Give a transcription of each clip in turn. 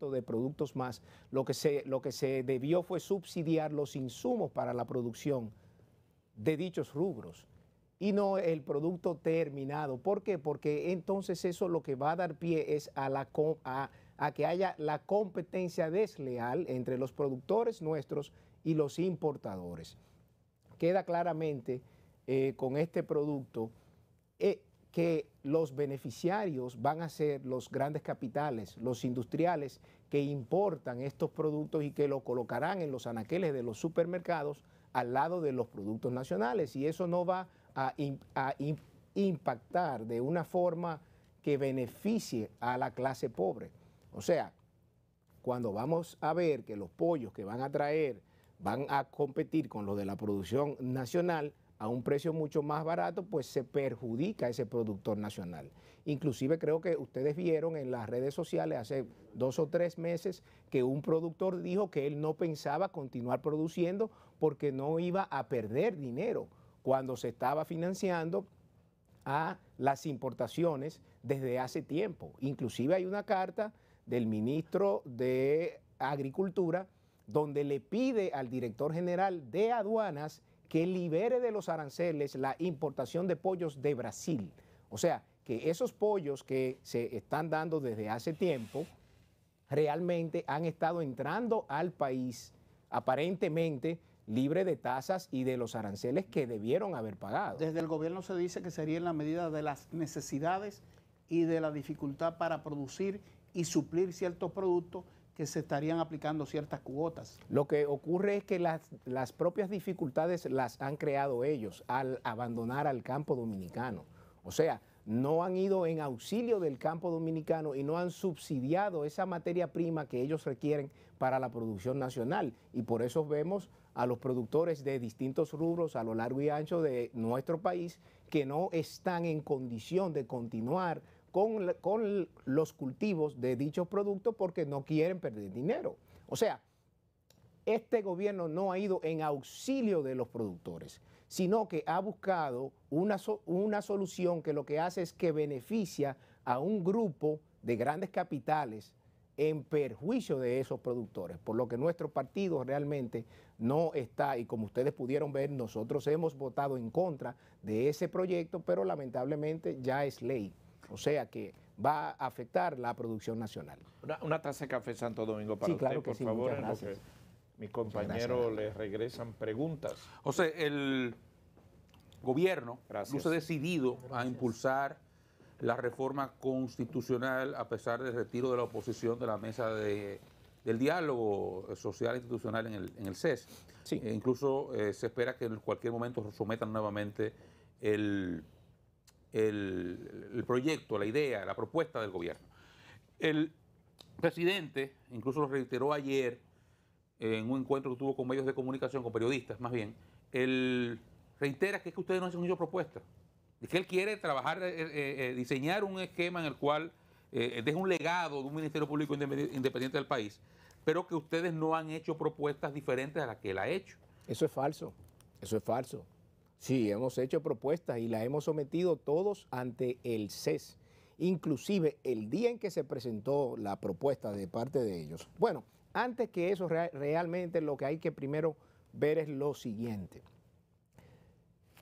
de productos más, lo que, se, lo que se debió fue subsidiar los insumos para la producción de dichos rubros y no el producto terminado. ¿Por qué? Porque entonces eso lo que va a dar pie es a, la, que haya la competencia desleal entre los productores nuestros y los importadores. Queda claramente eh, con este producto eh, que los beneficiarios van a ser los grandes capitales, los industriales que importan estos productos y que lo colocarán en los anaqueles de los supermercados al lado de los productos nacionales. Y eso no va a, a impactar de una forma que beneficie a la clase pobre. O sea, cuando vamos a ver que los pollos que van a traer van a competir con los de la producción nacional, a un precio mucho más barato, pues se perjudica a ese productor nacional. Inclusive creo que ustedes vieron en las redes sociales hace dos o tres meses que un productor dijo que él no pensaba continuar produciendo porque no iba a perder dinero cuando se estaba financiando a las importaciones desde hace tiempo. Inclusive hay una carta del ministro de Agricultura donde le pide al director general de aduanas que libere de los aranceles la importación de pollos de Brasil. O sea, que esos pollos que se están dando desde hace tiempo realmente han estado entrando al país aparentemente libre de tasas y de los aranceles que debieron haber pagado. Desde el gobierno se dice que sería en la medida de las necesidades y de la dificultad para producir y suplir ciertos productos que se estarían aplicando ciertas cuotas. Lo que ocurre es que las, propias dificultades las han creado ellos al abandonar al campo dominicano. O sea, no han ido en auxilio del campo dominicano y no han subsidiado esa materia prima que ellos requieren para la producción nacional. Y por eso vemos a los productores de distintos rubros a lo largo y ancho de nuestro país que no están en condición de continuar con, los cultivos de dichos productos porque no quieren perder dinero. O sea, este gobierno no ha ido en auxilio de los productores, sino que ha buscado una, una solución que lo que hace es que beneficia a un grupo de grandes capitales en perjuicio de esos productores, por lo que nuestro partido realmente no está, y como ustedes pudieron ver, nosotros hemos votado en contra de ese proyecto, pero lamentablemente ya es ley o sea que va a afectar la producción nacional. Una, taza de café Santo Domingo para usted, por favor, mis compañeros les regresan preguntas. O sea, el gobierno no se ha decidido a impulsar la reforma constitucional a pesar del retiro de la oposición de la mesa del diálogo social e institucional en el, CES. E incluso eh, se espera que en cualquier momento sometan nuevamente el el, proyecto, la idea, la propuesta del gobierno. El presidente incluso lo reiteró ayer en un encuentro que tuvo con medios de comunicación, con periodistas más bien, él reitera que es que ustedes no han hecho propuestas. Es que él quiere trabajar, eh, eh, eh, diseñar un esquema en el cual eh, deje un legado de un Ministerio Público independiente del país, pero que ustedes no han hecho propuestas diferentes a las que él ha hecho. Eso es falso, eso es falso. Sí, hemos hecho propuestas y las hemos sometido todos ante el CES. Inclusive el día en que se presentó la propuesta de parte de ellos. Bueno, antes que eso, realmente lo que hay que primero ver es lo siguiente.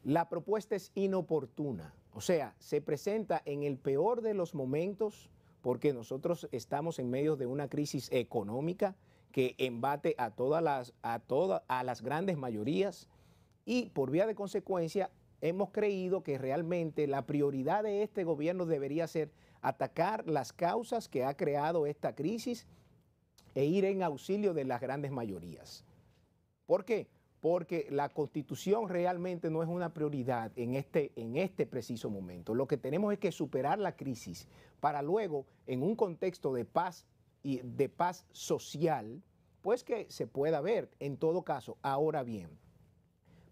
La propuesta es inoportuna, o sea, se presenta en el peor de los momentos porque nosotros estamos en medio de una crisis económica que embate a todas a a las grandes mayorías y por vía de consecuencia, hemos creído que realmente la prioridad de este gobierno debería ser atacar las causas que ha creado esta crisis e ir en auxilio de las grandes mayorías. ¿Por qué? Porque la constitución realmente no es una prioridad en este, en este preciso momento. Lo que tenemos es que superar la crisis para luego, en un contexto de paz y de paz social, pues que se pueda ver en todo caso. Ahora bien,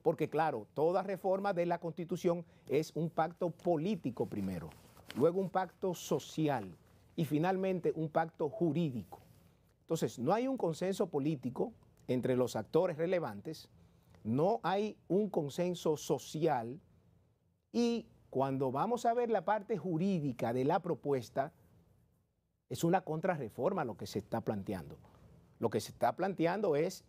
porque claro, toda reforma de la Constitución es un pacto político primero, luego un pacto social y finalmente un pacto jurídico. Entonces, no hay un consenso político entre los actores relevantes, no hay un consenso social y cuando vamos a ver la parte jurídica de la propuesta, es una contrarreforma lo que se está planteando. Lo que se está planteando es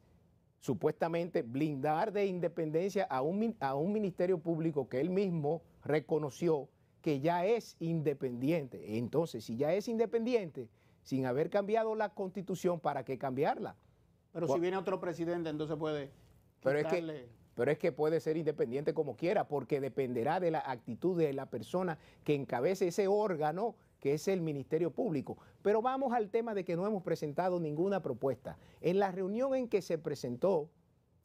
supuestamente blindar de independencia a un, a un ministerio público que él mismo reconoció que ya es independiente. Entonces, si ya es independiente, sin haber cambiado la constitución, ¿para qué cambiarla? Pero si viene otro presidente, entonces puede... Pero es que, pero es que puede ser independiente como quiera, porque dependerá de la actitud de la persona que encabece ese órgano que es el Ministerio Público. Pero vamos al tema de que no hemos presentado ninguna propuesta. En la reunión en que se presentó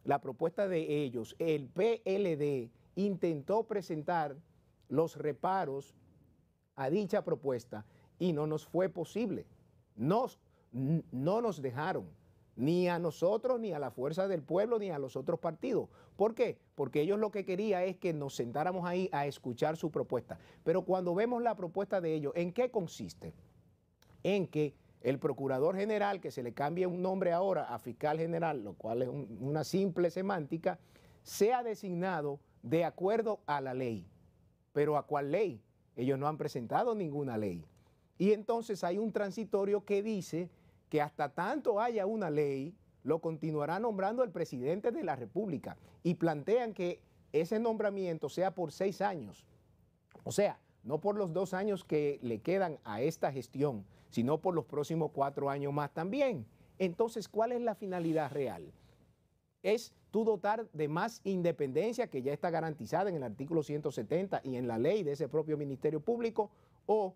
la propuesta de ellos, el PLD intentó presentar los reparos a dicha propuesta y no nos fue posible. Nos, no nos dejaron ni a nosotros, ni a la fuerza del pueblo, ni a los otros partidos. ¿Por qué? Porque ellos lo que querían es que nos sentáramos ahí a escuchar su propuesta. Pero cuando vemos la propuesta de ellos, ¿en qué consiste? En que el procurador general, que se le cambie un nombre ahora a fiscal general, lo cual es una simple semántica, sea designado de acuerdo a la ley. ¿Pero a cuál ley? Ellos no han presentado ninguna ley. Y entonces hay un transitorio que dice que hasta tanto haya una ley, lo continuará nombrando el presidente de la República y plantean que ese nombramiento sea por seis años. O sea, no por los dos años que le quedan a esta gestión, sino por los próximos cuatro años más también. Entonces, ¿cuál es la finalidad real? Es tú dotar de más independencia que ya está garantizada en el artículo 170 y en la ley de ese propio Ministerio Público, o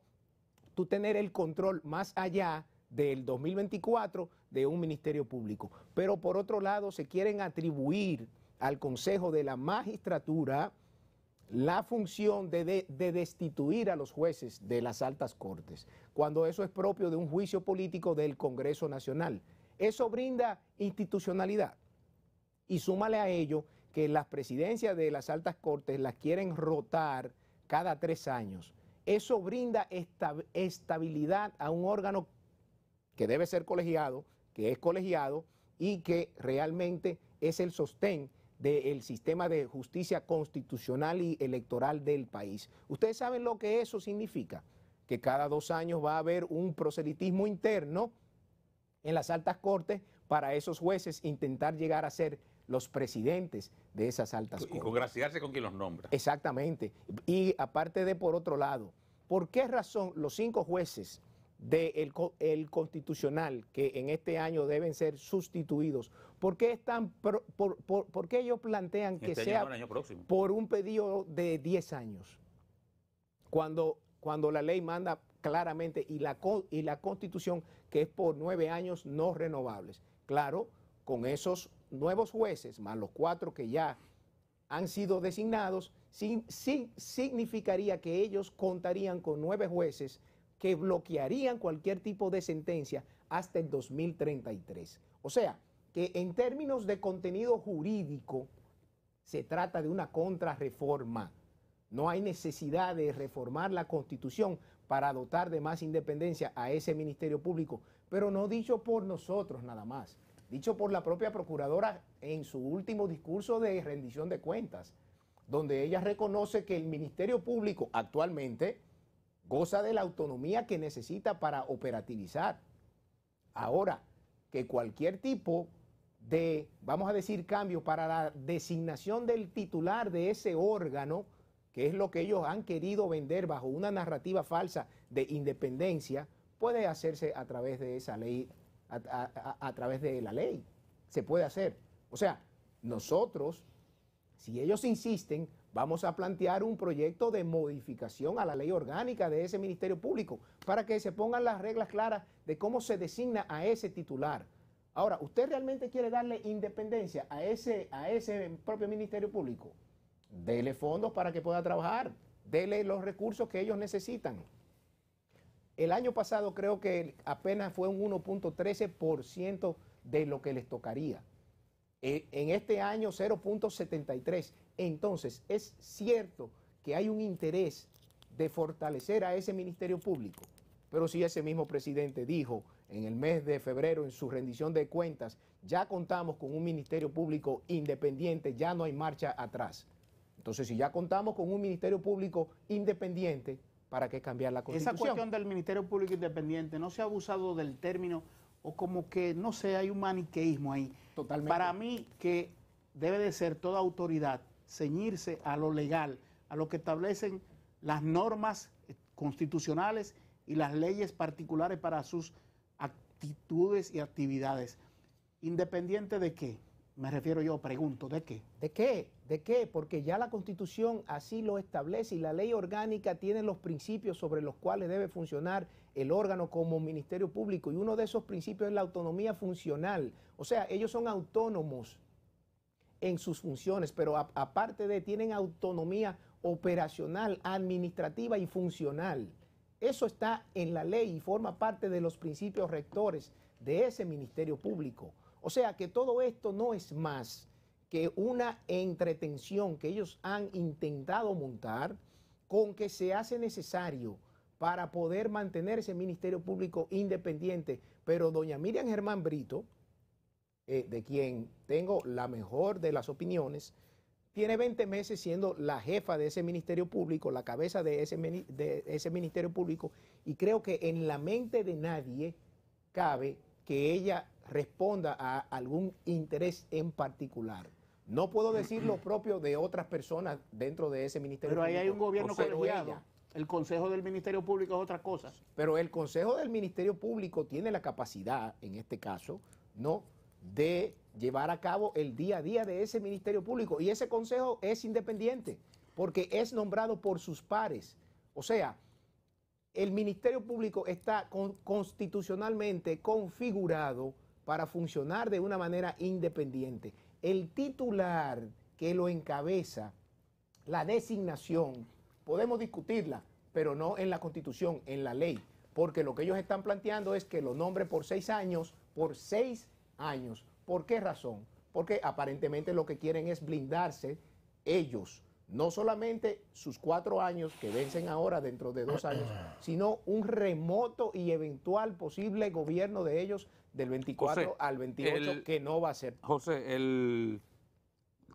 tú tener el control más allá del 2024 de un ministerio público. Pero por otro lado, se quieren atribuir al Consejo de la Magistratura la función de, destituir a los jueces de las altas cortes, cuando eso es propio de un juicio político del Congreso Nacional. Eso brinda institucionalidad. Y súmale a ello que las presidencias de las altas cortes las quieren rotar cada tres años. Eso brinda estabilidad a un órgano que debe ser colegiado, que es colegiado y que realmente es el sostén del sistema de justicia constitucional y electoral del país. Ustedes saben lo que eso significa, que cada dos años va a haber un proselitismo interno en las altas cortes para esos jueces intentar llegar a ser los presidentes de esas altas cortes. Y congraciarse con quien los nombra. Exactamente. Y aparte de por otro lado, ¿por qué razón los cinco jueces del de el constitucional que en este año deben ser sustituidos, ¿por qué, están por, qué ellos plantean que este sea por un pedido de 10 años? Cuando, cuando la ley manda claramente y la, y la constitución que es por 9 años no renovables. Claro, con esos nuevos jueces, más los cuatro que ya han sido designados, significaría que ellos contarían con nueve jueces que bloquearían cualquier tipo de sentencia hasta el 2033. O sea, que en términos de contenido jurídico se trata de una contrarreforma. No hay necesidad de reformar la constitución para dotar de más independencia a ese Ministerio Público, pero no dicho por nosotros nada más, dicho por la propia Procuradora en su último discurso de rendición de cuentas, donde ella reconoce que el Ministerio Público actualmente goza de la autonomía que necesita para operativizar. Ahora, que cualquier tipo de, vamos a decir, cambio para la designación del titular de ese órgano, que es lo que ellos han querido vender bajo una narrativa falsa de independencia, puede hacerse a través de esa ley, a, través de la ley. Se puede hacer. O sea, nosotros, si ellos insisten, Vamos a plantear un proyecto de modificación a la ley orgánica de ese Ministerio Público para que se pongan las reglas claras de cómo se designa a ese titular. Ahora, ¿usted realmente quiere darle independencia a ese, a ese propio Ministerio Público? Dele fondos para que pueda trabajar, dele los recursos que ellos necesitan. El año pasado creo que apenas fue un 1.13% de lo que les tocaría. E, en este año 0.73. Entonces, es cierto que hay un interés de fortalecer a ese Ministerio Público, pero si ese mismo presidente dijo en el mes de febrero en su rendición de cuentas, ya contamos con un Ministerio Público independiente, ya no hay marcha atrás. Entonces, si ya contamos con un Ministerio Público independiente, ¿para qué cambiar la Constitución? Esa cuestión del Ministerio Público independiente, ¿no se ha abusado del término o como que, no sé, hay un maniqueísmo ahí? Totalmente. Para mí que debe de ser toda autoridad ceñirse a lo legal, a lo que establecen las normas eh, constitucionales y las leyes particulares para sus actitudes y actividades. Independiente de qué, me refiero yo, pregunto, ¿de qué? ¿De qué? ¿De qué? Porque ya la constitución así lo establece y la ley orgánica tiene los principios sobre los cuales debe funcionar el órgano como ministerio público y uno de esos principios es la autonomía funcional. O sea, ellos son autónomos en sus funciones, pero aparte de, tienen autonomía operacional, administrativa y funcional. Eso está en la ley y forma parte de los principios rectores de ese ministerio público. O sea que todo esto no es más que una entretención que ellos han intentado montar con que se hace necesario para poder mantener ese ministerio público independiente. Pero doña Miriam Germán Brito, eh, de quien tengo la mejor de las opiniones, tiene 20 meses siendo la jefa de ese ministerio público, la cabeza de ese, de ese ministerio público, y creo que en la mente de nadie cabe que ella responda a algún interés en particular. No puedo decir lo propio de otras personas dentro de ese ministerio pero público. Pero ahí hay un gobierno colegiado. el Consejo del Ministerio Público es otra cosa. Pero el Consejo del Ministerio Público tiene la capacidad, en este caso, ¿no? de llevar a cabo el día a día de ese Ministerio Público. Y ese consejo es independiente, porque es nombrado por sus pares. O sea, el Ministerio Público está constitucionalmente configurado para funcionar de una manera independiente. El titular que lo encabeza, la designación, podemos discutirla, pero no en la Constitución, en la ley, porque lo que ellos están planteando es que lo nombre por seis años, por seis años. ¿Por qué razón? Porque aparentemente lo que quieren es blindarse ellos, no solamente sus cuatro años que vencen ahora dentro de dos años, sino un remoto y eventual posible gobierno de ellos del 24 al 28 que no va a ser. José, el,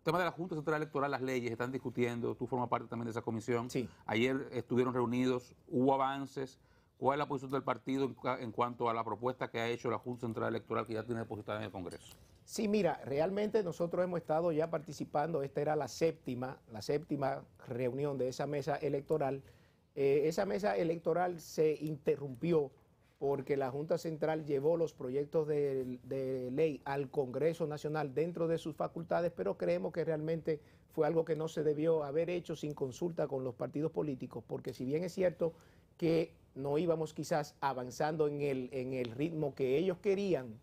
tema de la Junta Central Electoral, las leyes están discutiendo, tú formas parte también de esa comisión. Sí. Ayer estuvieron reunidos, hubo avances. ¿Cuál es la posición del partido en, cuanto a la propuesta que ha hecho la Junta Central Electoral que ya tiene depositada en el Congreso? Sí, mira, realmente nosotros hemos estado ya participando, esta era la séptima, la séptima reunión de esa mesa electoral. Eh, esa mesa electoral se interrumpió porque la Junta Central llevó los proyectos de ley al Congreso Nacional dentro de sus facultades, pero creemos que realmente fue algo que no se debió haber hecho sin consulta con los partidos políticos, porque si bien es cierto que no íbamos quizás avanzando en el, ritmo que ellos querían.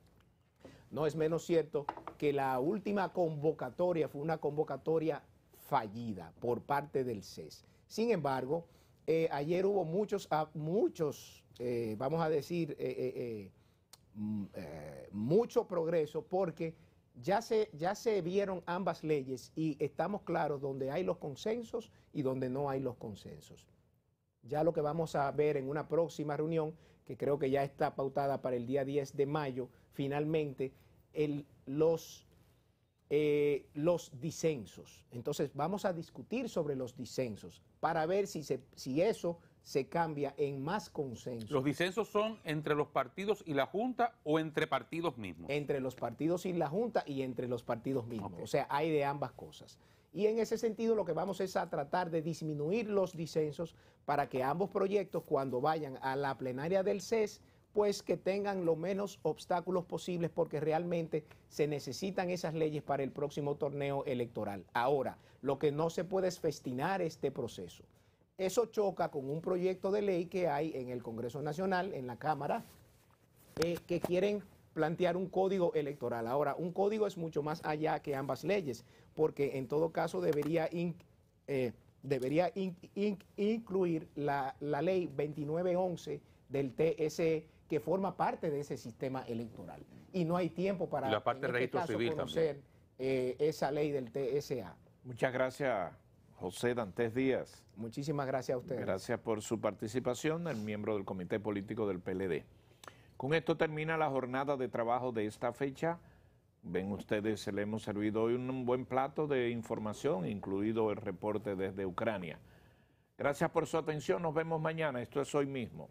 No es menos cierto que la última convocatoria fue una convocatoria fallida por parte del CES. Sin embargo, eh, ayer hubo muchos, ah, muchos eh, vamos a decir, eh, mm, mucho progreso porque ya se, ya se vieron ambas leyes y estamos claros donde hay los consensos y donde no hay los consensos. Ya lo que vamos a ver en una próxima reunión, que creo que ya está pautada para el día 10 de mayo, finalmente, los, eh, los disensos. Entonces vamos a discutir sobre los disensos para ver si, si eso se cambia en más consenso. ¿Los disensos son entre los partidos y la Junta o entre partidos mismos? Entre los partidos y la Junta y entre los partidos mismos. O sea, hay de ambas cosas. Y en ese sentido lo que vamos es a tratar de disminuir los disensos para que ambos proyectos cuando vayan a la plenaria del CES, pues que tengan lo menos obstáculos posibles porque realmente se necesitan esas leyes para el próximo torneo electoral. Ahora, lo que no se puede es festinar este proceso. Eso choca con un proyecto de ley que hay en el Congreso Nacional, en la Cámara, eh, que quieren plantear un código electoral. Ahora, un código es mucho más allá que ambas leyes porque en todo caso debería, eh, debería incluir la, ley 2911 del TSE que forma parte de ese sistema electoral. Y no hay tiempo para la este conocer eh, esa ley del TSA. Muchas gracias, José Dantes Díaz. Muchísimas gracias a ustedes. Gracias por su participación, el miembro del Comité Político del PLD. Con esto termina la jornada de trabajo de esta fecha. Ven ustedes, se le hemos servido hoy un buen plato de información, incluido el reporte desde Ucrania. Gracias por su atención, nos vemos mañana, esto es hoy mismo.